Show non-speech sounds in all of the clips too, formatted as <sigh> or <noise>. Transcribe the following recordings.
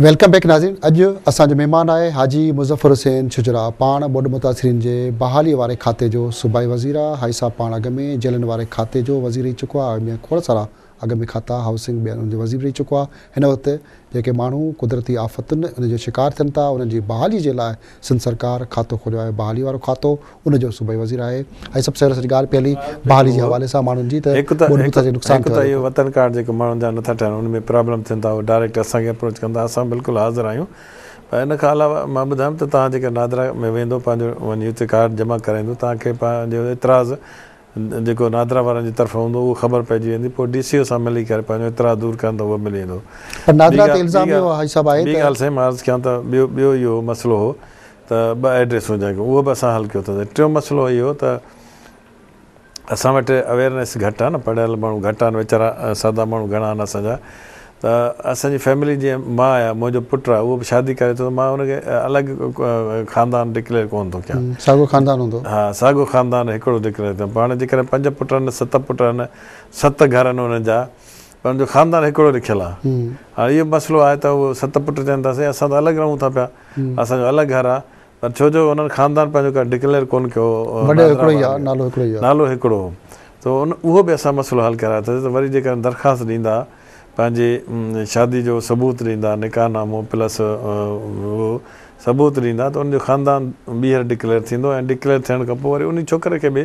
welcome back Nazeen अॼु असांजो महिमान आहे हाजी मुज़र हुसैन छुजरा पाण ॿुढ मुतासनि जे बहाली वारे खाते जो सूबाई वज़ीर आहे हाइसा पाण अॻु में जेलनि वारे खाते जो वज़ीर ई चुको आहे खोड़ सारा अग में खाता हाउसिंग बि आहिनि वज़ीब रही चुको आहे हिन वक़्तु जेके माण्हू कुदरती आफ़तुनि उन शिकार थियनि था उन्हनि जी बहाली जे लाइ सिंध सरकार खातो खोलियो आहे बहाली वारो खातो उनजो सूबाई वज़ीर आहे ऐं सभु सॼी ॻाल्हि पई बहाली जे हवाले सां माण्हुनि जी तुकसान ठहनि में प्रॉब्लम थियनि था डायरेक्ट असांखे अप्रोच कंदा असां बिल्कुलु हाज़िर आहियूं ऐं खां अलावा मां ॿुधायमि त तव्हां जेके नादरा में वेंदो पंहिंजो वञी कार्ड जमा कराईंदो तव्हांखे पंहिंजो जेको नादरा वारनि जी तरफ़ो हूंदो उहो ख़बर पइजी वेंदी पोइ डी सी ओ सां मिली करे पंहिंजो एतिरा दूरि कंदो उहो मिली वेंदो ॿी ॻाल्हि साईं मां कयां त ॿियो ॿियो इहो मसिलो हो त ॿ एड्रेसूं उहो बि असां हल कयो थो टियों मसलो इहो त असां वटि अवेयरनेस घटि आहे न पढ़ियल माण्हू घटि आहिनि वीचारा सादा माण्हू घणा आहिनि असांजा त असांजी फैमिली जीअं मां आहे मुंहिंजो पुटु आहे उहो बि शादी करे थो त मां हुनखे अलॻि ख़ानदान डिक्लेयर कोन थो कयां साॻियो ख़ानदान हूंदो हा साॻियो ख़ानदान हिकिड़ो डिक्लेयर थियो पाण जेकॾहिं पंज पुट आहिनि सत पुट आहिनि सत घर आहिनि हुननि जा पर हुनजो ख़ानदान हिकिड़ो लिखियलु आहे हाणे इहो मसइलो आहे त उहो सत पुट चवनि था साईं असां त अलॻि रहूं था पिया असांजो अलॻि घर आहे पर छो जो हुननि ख़ानदान पंहिंजो का डिक्लेयर कोन कयो नालो हिकिड़ो हो त उन उहो बि असां मसइलो हल करायो अथसि त वरी जेकॾहिं दरख़्वास्त ॾींदा पंहिंजे शादी जो सबूत ॾींदा निकाहनामो प्लस उहो सबूत ॾींदा त उनजो ख़ानदान ॿीहर डिक्लेयर थींदो ऐं डिक्लेयर थियण खां पोइ वरी उन छोकिरे खे बि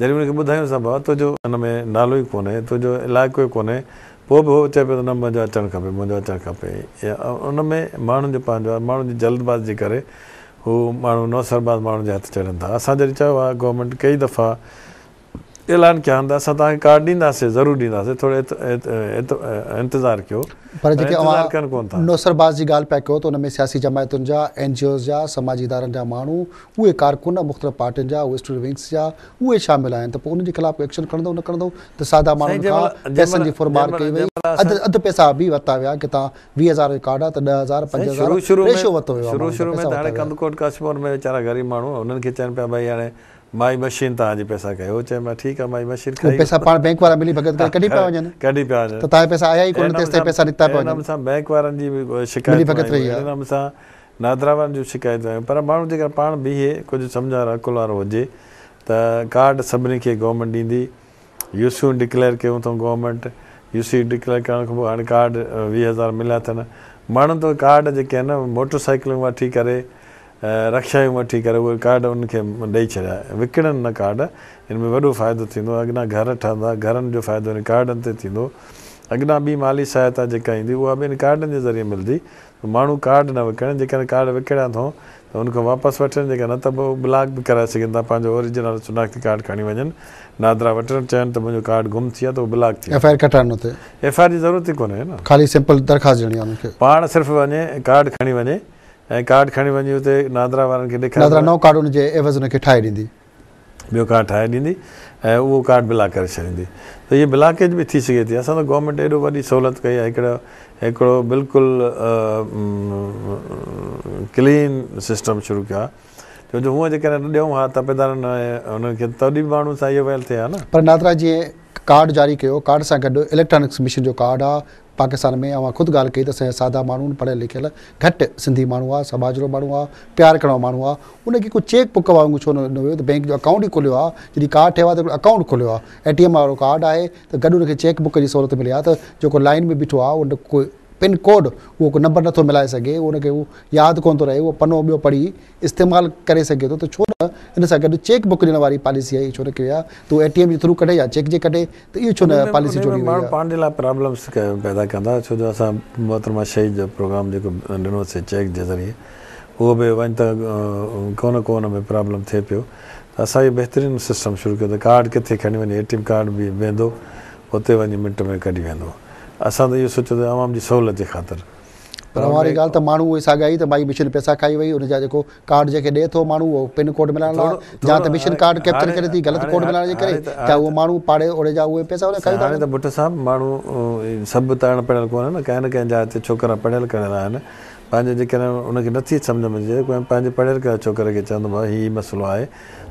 जॾहिं हुनखे ॿुधायूं असां भाउ तुंहिंजो हिन में नालो ई कोन्हे तुंहिंजो इलाइक़ो ई कोन्हे पोइ बि उहो चए पियो त न मुंहिंजो अचणु खपे मुंहिंजो अचणु खपे या उन में माण्हुनि जो पंहिंजो आहे माण्हुनि जी जल्दबाज़ जे करे हू माण्हू नौसरबाज़ माण्हुनि जे हथु चढ़नि था असां जॾहिं चयो आहे गोरमेंट कई दफ़ा नौसरबाज़ जी ॻाल्हि पिया कयो तमायतुनि जा एन जी ओस जा समाजीदारनि जा माण्हू उहे कारकुन मुख़्तलिफ़ पार्टिन जा उहे स्टूडेंट विंग्स जा उहे शामिल आहिनि त उन्हनि जे ख़िलाफ़ एक्शन सादा माण्हुनि जी वरिता विया की तव्हां वीह हज़ार त ॾह हज़ार माई मशीन तव्हांजी पैसा कयो चए मां ठीकु आहे नादरा <laughs> वारनि जूं शिकायतूं पर माण्हू जेकर पाण बीहे कुझु समुझ वारो अकुल वारो हुजे त कार्ड सभिनी खे गवर्नमेंट ॾींदी यूसियूं डिक्लेयर कयूं अथऊं गवर्नमेंट यूसी डिक्लेयर करण खां पोइ हाणे कार्ड वीह हज़ार मिलिया अथनि माण्हुनि त कार्ड जेके आहिनि मोटर साइकिलूं वठी करे रक्षाऊं वठी कर उहे कार्ड उनके खे ॾेई छॾिया विकिणनि न कार्ड हिन में वॾो फ़ाइदो थींदो घर ठहंदा घरनि जो फ़ाइदो हिन कार्डनि ते थींदो अॻिना बि माली सहायता जेका ईंदी उहा ॿिनि कार्डनि जे ज़रिए मिलंदी माण्हू कार्ड न विकिणनि जेकॾहिं कार्ड विकिणियां थो त उनखां वापसि वठनि जेका न त पोइ ब्लॉक बि कराए सघंदा पंहिंजो ओरिजिनल चुनाखी कार्ड खणी वञनि नादरा वठणु चवनि त मुंहिंजो कार्ड गुम थी विया त उहो ब्लॉक थी F I R F I R जी ज़रूरत ई कोन्हे सिम्पल दरख़्वास्त ॾियणी आहे पाण सिर्फ़ु वञे कार्ड खणी वञे ऐं कार्ड खणी वञी ॾींदी ॿियो कार्ड ठाहे ॾींदी ऐं उहो कार्ड करे छॾींदी त इहा ब्लॉकेज बि थी सघे थी असां गवर्नमेंट एॾो वॾी सहूलियत कई आहे हिकिड़ो बिल्कुलु क्लीन सिस्टम शुरू कयो आहे छो जो हूअं जेकॾहिं पाकिस्तान में ऐं ख़ुदि ॻाल्हि कई त असांजा साधा माण्हू पढ़ियल लिखियल घटि सिंधी माण्हू आहे समाज जो माण्हू आहे प्यारु करण माण्हू आहे उनखे चेक बुक वारनि छो न ॾिनो त बैंक जो अकाउंट ई खुलियो आहे जॾहिं कार्ड ठहियो आहे त अकाउंट खुलियो आहे ए टी एम वारो काड आहे त गॾु हुनखे चेक बुक जी सहूलियत मिली आहे त जेको लाइन में बिठो आहे पिन कोड उहो को नंबर नथो मिलाए सघे उनखे उहो यादि कोन थो रहे उहो पनो ॿियो पढ़ी इस्तेमालु करे सघे थो त छो न इन सां गॾु चेक बुक ॾियण वारी पॉलिसी आहे छो न की त ए टी एम जे थ्रू कढे या चेक जे कढे त इहो छो न पॉलिसी छो माण्हू लाइ प्रॉब्लम्स पैदा कंदा छो जो असां मातृमा शही जो प्रोग्राम जेको ॾिनोसीं चेक जे ज़रिए उहो बि वञ त कोन कोन में प्रॉब्लम थिए पियो असांजो बहितरीनु सिस्टम शुरू कयो कार्ड किथे खणी वञे ए टी एम कार्ड बि वेंदो हुते वञी मिंट में कढी वेंदो असां त इहो सोचियो त आवाम जी सहूलियत जे ख़ातिर पर वारी ॻाल्हि त माण्हू उहे साॻाई त भई मिशन पैसा खाई वई हुनजा जेको कार्ड जेके ॾिए थो माण्हू उहो पिन कोड मिलाइण लाइ त मिशन कार्ड कैप्चर करे थी ग़लति कोड मिलाइण जे करे त उहो माण्हू सभु तरण पढ़ियल आहिनि कंहिं न कंहिं जा हिते छोकिरा पढ़ियल आहिनि पंहिंजे जेके हुनखे नथी सम्झ में अचे पंहिंजे पढ़ियल कयल छोकिरे खे चवंदो आहियां हीउ मसइलो आहे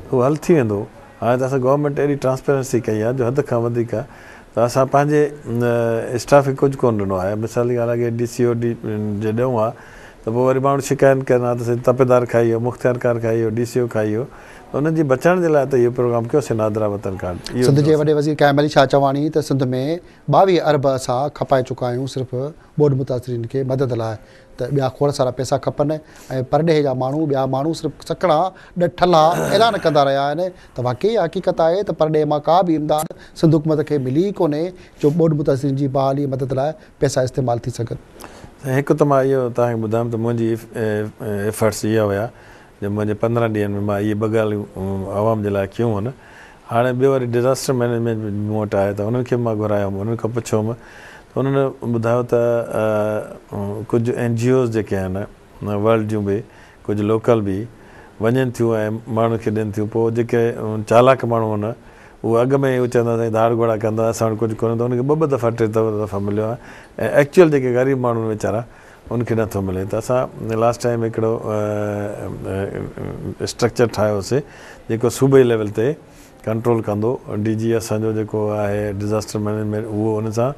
उहो हल थी वेंदो हाणे त असां गवर्नमेंट अहिड़ी ट्रांसपेरेंसी कई आहे जो हदि खां वधीक आहे त असां पंहिंजे स्टाफ खे कुझु कोन ॾिनो आहे मिसाल जी ॻाल्हि आहे की डी सी ओ डी जॾहिं आहे त पोइ वरी माण्हू शिकायत त त त तपेदार खाई खाई खाई वियो वियो वियो डी सी ओ हुननि जे जे बचण लाइ इहो प्रोग्राम कयो वतन कार्ड सिंध जे वॾे वज़ीर कैम अली शाह चवाणी त सिंध में ॿावीह अरब असां खपाए चुका आहियूं सिर्फ़ु ॿोड मुतासिरीन खे मदद लाइ त ॿिया खोड़ सारा पैसा खपनि ऐं परॾेह जा माण्हू ॿिया माण्हू सिर्फ़ु सकड़ा ॾठला ऐलान कंदा रहिया आहिनि त वाक़ई हक़ीक़त आहे त परॾेह मां का बि इमदाद सिंध हुकूमत खे मिली कोन्हे जो ॿोड मुतासिरीन जी बहाली मदद लाइ पैसा इस्तेमालु थी सघनि हिकु त मां इहो तव्हांखे ॿुधायमि त मुंहिंजी एफट्स इहा हुआ जो मुंहिंजे पंद्रहं ॾींहंनि में मां इहे ॿ ॻाल्हियूं आवाम जे लाइ कयूं आहिनि हाणे ॿियो वरी डिज़ास्टर मैनेजमेंट मूं वटि आहे त हुननि खे मां घुरायो हुउमि खां पुछियो हुउमि उन्हनि ॿुधायो त कुझु एन जी ओस जेके आहिनि वल्ड जूं बि कुझु लोकल बि वञनि थियूं ऐं माण्हुनि खे ॾियनि थियूं पोइ जेके चालाक माण्हू उहे अॻ में इहो चवंदा दाड़ घोड़ा कंदा असां वटि कुझु कोन्हे त हुनखे ॿ ॿ दफ़ा टे दफ़ा मिलियो आहे ऐं एक्चुअल जेके ग़रीब माण्हू आहिनि वीचारा उनखे नथो मिले त असां लास्ट टाइम हिकिड़ो स्ट्रक्चर ठाहियोसीं जेको सूबे लेवल ते कंट्रोल कंदो डी जी असांजो जेको आहे डिज़ास्टर मैनेजमेंट उहो उनसां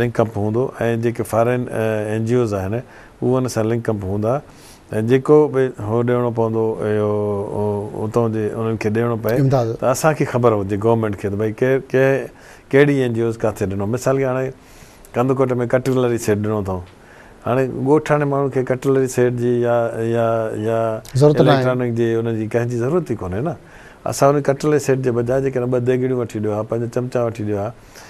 लिंकअप हूंदो ऐं जेके फॉरेन एन जी ओज़ आहिनि उहो उन सां लिंकअप हूंदा ऐं जेको भई उहो ॾियणो पवंदो इहो उतां जे उन्हनि खे ॾियणो पए त असांखे ख़बर हुजे गवर्नमेंट खे त भई के कंहिं कहिड़ी एन जी ओस किथे ॾिनो मिसाल की हाणे कंधकोट में कटलरी सेट ॾिनो अथऊं हाणे ॻोठाणे हाणे माण्हुनि खे कटलरी सेट जी या या या या इलेक्ट्रॉनिक जी हुन कंहिंजी ज़रूरत ई कोन्हे न असां उन कटलरी सेट जे बजाए जेकॾहिं ॿ देगिड़ियूं वठी ॾियो आहे पंज चमिचा वठी ॾियो आहे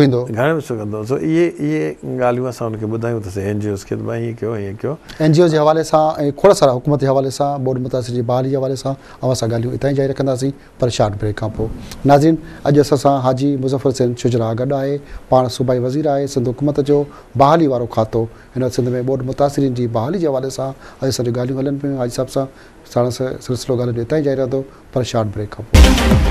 ईंदो घणे सो इहे इहे ॻाल्हियूं असां हुनखे ॿुधायूं एन जी ओस खे भई हीअं कयो हीअं कयो एन जी ओ जे हवाले सां ऐं खोड़ सारा हुकूमत जे हवाले सां बोर्ड मुतासिर जी बहाली जे हवाले सां ऐं असां ॻाल्हियूं हितां ई जारी रखंदासीं पर शार्ट ब्रेक खां पोइ नाज़िन अॼु असां सां हाजी मुज़फ़र मुज़रसेन शुजरा गॾु आहे पाण सूबाई वज़ीर आहे सिंध हुकूमत जो बहाली वारो खातो हिन सिंध में बोर्ड मुतासिरनि जी बहाली जे हवाले सां अॼु असांजी ॻाल्हियूं हलनि पियूं हाजी साहिब सां साण सां सिलसिलो ॻाल्हियूं हितां ई जारी रहंदो पर शार्ट ब्रेक खां पोइ